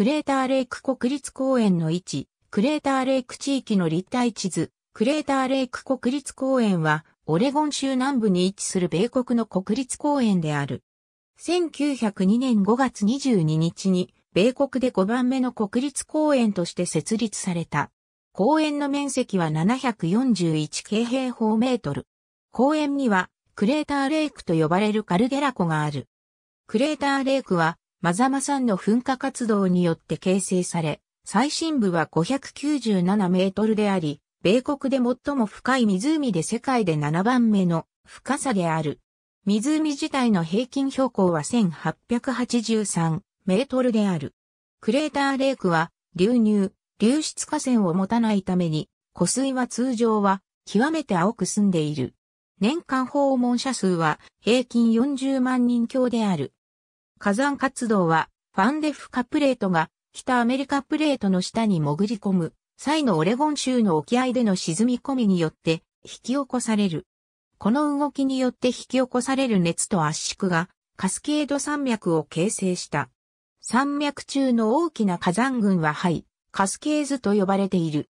クレーターレイク国立公園の位置、クレーターレイク地域の立体地図、クレーターレイク国立公園は、オレゴン州南部に位置する米国の国立公園である。1902年5月22日に、米国で5番目の国立公園として設立された。公園の面積は741京平方メートル。公園には、クレーターレイクと呼ばれるカルデラ湖がある。クレーターレイクは、マザマ山の噴火活動によって形成され、最深部は597メートルであり、米国で最も深い湖で世界で7番目の深さである。湖自体の平均標高は1883メートルである。クレーターレイクは流入、流出河川を持たないために、湖水は通常は極めて青く澄んでいる。年間訪問者数は平均40万人強である。火山活動は、ファンデフカプレートが北アメリカプレートの下に潜り込む際のオレゴン州の沖合での沈み込みによって引き起こされる。この動きによって引き起こされる熱と圧縮がカスケード山脈を形成した。山脈中の大きな火山群は灰、カスケーズと呼ばれている。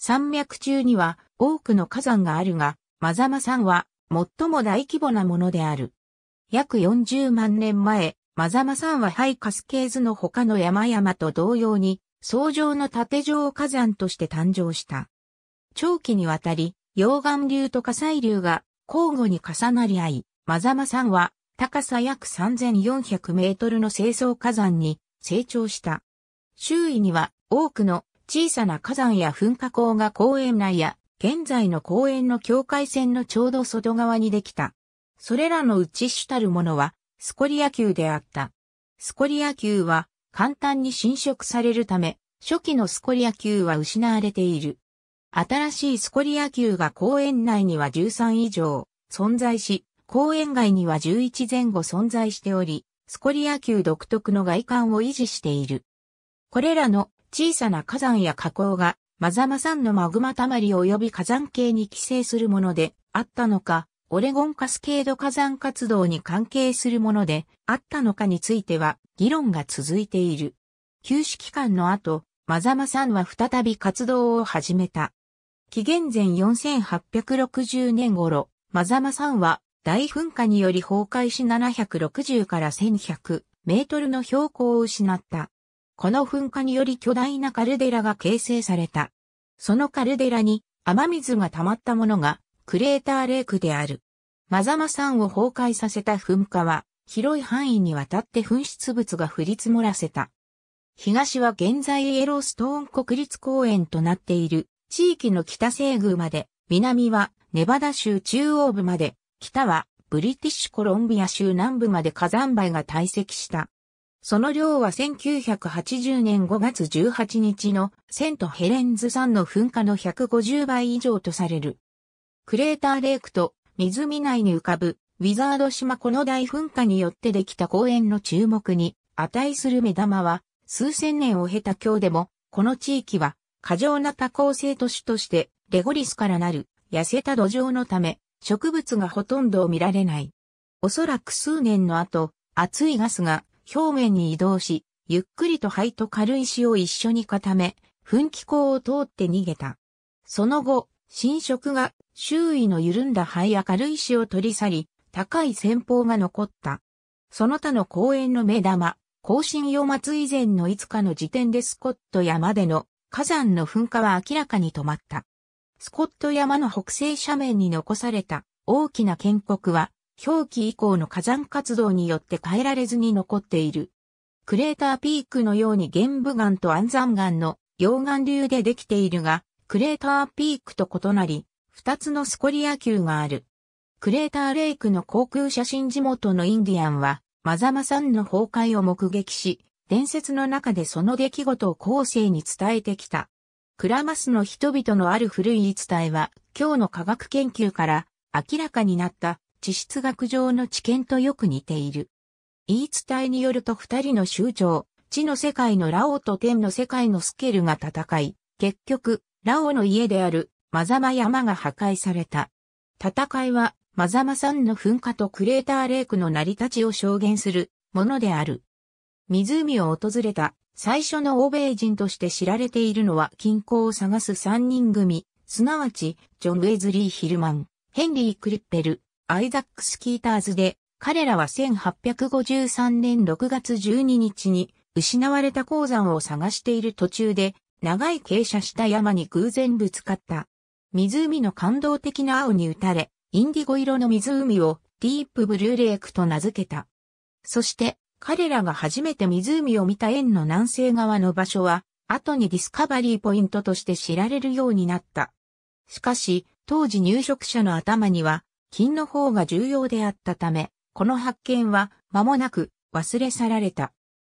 山脈中には多くの火山があるが、マザマ山は最も大規模なものである。約40万年前、マザマさんはハイカスケーズの他の山々と同様に、相乗の縦状火山として誕生した。長期にわたり、溶岩流と火砕流が交互に重なり合い、マザマさんは高さ約3400メートルの清掃火山に成長した。周囲には多くの小さな火山や噴火口が公園内や現在の公園の境界線のちょうど外側にできた。それらのうち主たるものはスコリア球であった。スコリア球は簡単に侵食されるため、初期のスコリア球は失われている。新しいスコリア球が公園内には13以上存在し、公園外には11前後存在しており、スコリア球独特の外観を維持している。これらの小さな火山や火口がマザマ山のマグマたまり及び火山系に寄生するものであったのか、オレゴンカスケード火山活動に関係するものであったのかについては議論が続いている。休止期間の後、マザマさんは再び活動を始めた。紀元前4860年頃、マザマさんは大噴火により崩壊し760から1100メートルの標高を失った。この噴火により巨大なカルデラが形成された。そのカルデラに雨水が溜まったものがクレーターレイクである。マザマ山を崩壊させた噴火は、広い範囲にわたって噴出物が降り積もらせた。東は現在イエローストーン国立公園となっている地域の北西宮まで、南はネバダ州中央部まで、北はブリティッシュコロンビア州南部まで火山灰が堆積した。その量は1980年5月18日のセントヘレンズ山の噴火の150倍以上とされる。クレーターレイクと湖内に浮かぶウィザード島この大噴火によってできた公園の注目に値する目玉は数千年を経た今日でもこの地域は過剰な多孔性都市としてレゴリスからなる痩せた土壌のため植物がほとんど見られない。おそらく数年の後熱いガスが表面に移動しゆっくりと灰と軽石を一緒に固め噴気口を通って逃げた。その後、侵食が周囲の緩んだ灰や軽石を取り去り、高い戦法が残った。その他の公園の目玉、更新夜末以前のいつかの時点でスコット山での火山の噴火は明らかに止まった。スコット山の北西斜面に残された大きな建国は、表記以降の火山活動によって変えられずに残っている。クレーターピークのように玄武岩と安山岩の溶岩流でできているが、クレーターピークと異なり、二つのスコリア級がある。クレーターレイクの航空写真地元のインディアンは、マザマさんの崩壊を目撃し、伝説の中でその出来事を後世に伝えてきた。クラマスの人々のある古い言い伝えは、今日の科学研究から明らかになった地質学上の知見とよく似ている。言い伝えによると二人の酋長、地の世界のラオと天の世界のスケルが戦い、結局、ラオの家であるマザマ山が破壊された。戦いは、マザマ山の噴火とクレーターレイクの成り立ちを証言するものである。湖を訪れた最初の欧米人として知られているのは近郊を探す三人組、すなわち、ジョン・ウェズリー・ヒルマン、ヘンリー・クリッペル、アイザックス・キーターズで、彼らは1853年6月12日に失われた鉱山を探している途中で長い傾斜した山に偶然ぶつかった。湖の感動的な青に打たれ、インディゴ色の湖をディープブルーレイクと名付けた。そして、彼らが初めて湖を見た円の南西側の場所は、後にディスカバリーポイントとして知られるようになった。しかし、当時入植者の頭には、金の方が重要であったため、この発見は間もなく忘れ去られた。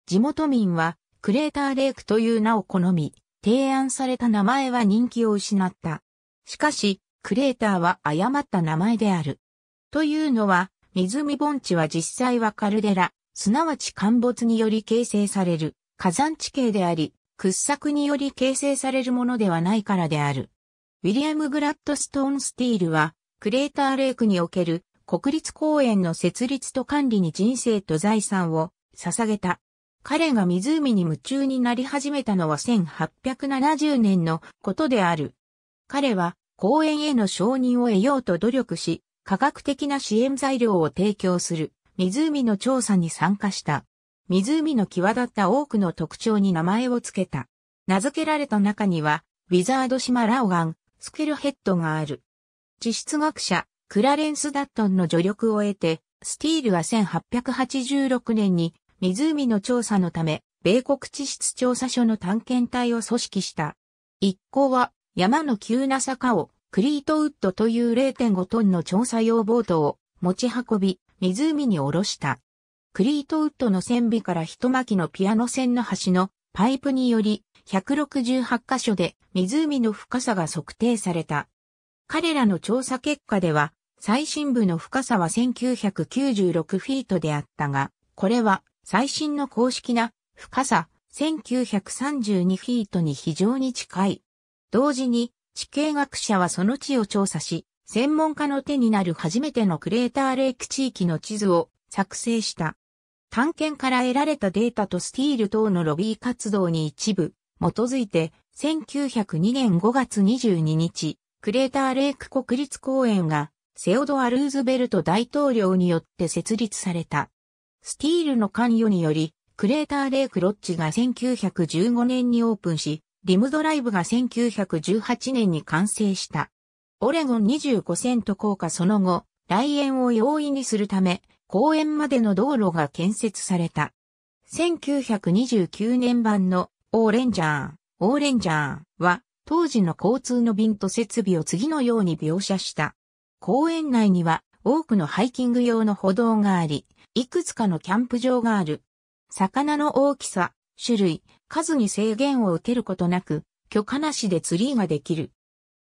地元民は、クレーターレイクという名を好み、提案された名前は人気を失った。しかし、クレーターは誤った名前である。というのは、湖盆地は実際はカルデラ、すなわち陥没により形成される火山地形であり、掘削により形成されるものではないからである。ウィリアム・グラッドストーン・スティールは、クレーターレイクにおける国立公園の設立と管理に人生と財産を捧げた。彼が湖に夢中になり始めたのは1870年のことである。彼は公園への承認を得ようと努力し、科学的な支援材料を提供する湖の調査に参加した。湖の際立った多くの特徴に名前を付けた。名付けられた中には、ウィザード島ラオガン、スケルヘッドがある。地質学者、クラレンス・ダットンの助力を得て、スティールは1886年に湖の調査のため、米国地質調査所の探検隊を組織した。一行は山の急な坂をクリートウッドという0.5トンの調査用ボートを持ち運び、湖に下ろした。クリートウッドの船尾から一巻きのピアノ線の端のパイプにより168箇所で湖の深さが測定された。彼らの調査結果では最深部の深さは1996フィートであったが、これは最新の公式な深さ1932フィートに非常に近い同時に、地形学者はその地を調査し、専門家の手になる初めてのクレーターレイク地域の地図を作成した。探検から得られたデータとスティール等のロビー活動に一部、基づいて、1902年5月22日、クレーターレイク国立公園が、セオドア・ルーズベルト大統領によって設立された。スティールの関与により、クレーターレイクロッジが1915年にオープンし、リムドライブが1918年に完成した。オレゴン25セント効果その後、来園を容易にするため、公園までの道路が建設された。1929年版のオーレンジャー、オーレンジャーは当時の交通の便と設備を次のように描写した。公園内には多くのハイキング用の歩道があり、いくつかのキャンプ場がある。魚の大きさ、種類、数に制限を受けることなく、許可なしでツリーができる。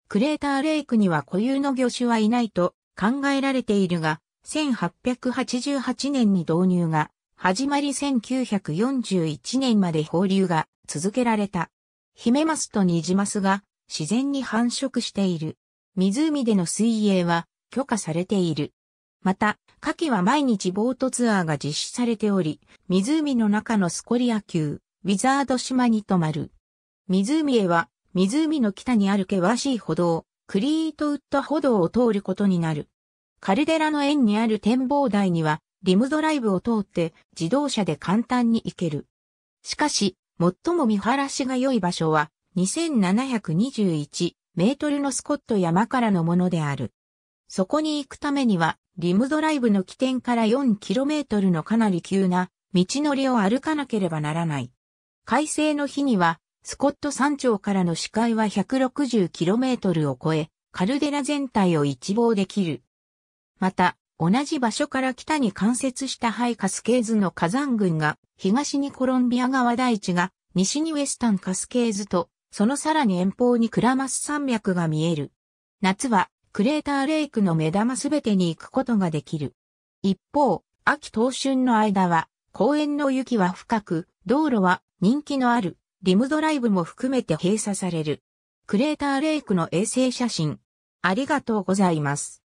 クレーターレイクには固有の魚種はいないと考えられているが、1888年に導入が始まり1941年まで放流が続けられた。ヒメマスとニジマスが自然に繁殖している。湖での水泳は許可されている。また、夏季は毎日ボートツアーが実施されており、湖の中のスコリア級、ウィザード島に泊まる。湖へは、湖の北にある険しい歩道、クリートウッド歩道を通ることになる。カルデラの縁にある展望台には、リムドライブを通って自動車で簡単に行ける。しかし、最も見晴らしが良い場所は、2721メートルのスコット山からのものである。そこに行くためには、リムドライブの起点から4トルのかなり急な道のりを歩かなければならない。快晴の日には、スコット山頂からの視界は 160km を超え、カルデラ全体を一望できる。また、同じ場所から北に関節したハイカスケーズの火山群が、東にコロンビア川大地が、西にウエスタンカスケーズと、そのさらに遠方にクラマス山脈が見える。夏は、クレーターレイクの目玉すべてに行くことができる。一方、秋冬春の間は、公園の雪は深く、道路は人気のあるリムドライブも含めて閉鎖される。クレーターレイクの衛星写真。ありがとうございます。